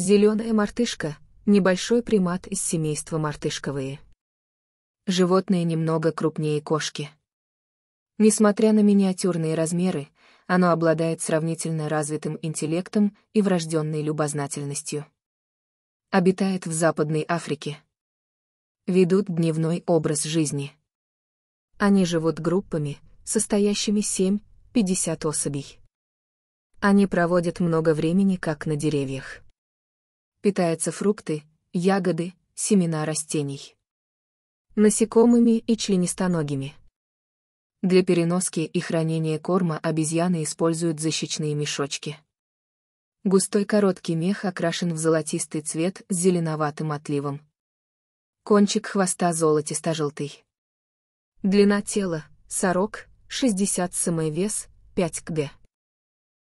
Зеленая мартышка – небольшой примат из семейства мартышковые. Животное немного крупнее кошки. Несмотря на миниатюрные размеры, оно обладает сравнительно развитым интеллектом и врожденной любознательностью. Обитает в Западной Африке. Ведут дневной образ жизни. Они живут группами, состоящими 7-50 особей. Они проводят много времени как на деревьях питается фрукты, ягоды, семена растений. Насекомыми и членистоногими. Для переноски и хранения корма обезьяны используют защечные мешочки. Густой короткий мех окрашен в золотистый цвет с зеленоватым отливом. Кончик хвоста золотисто-желтый. Длина тела, сорок, 60 см вес, 5 кг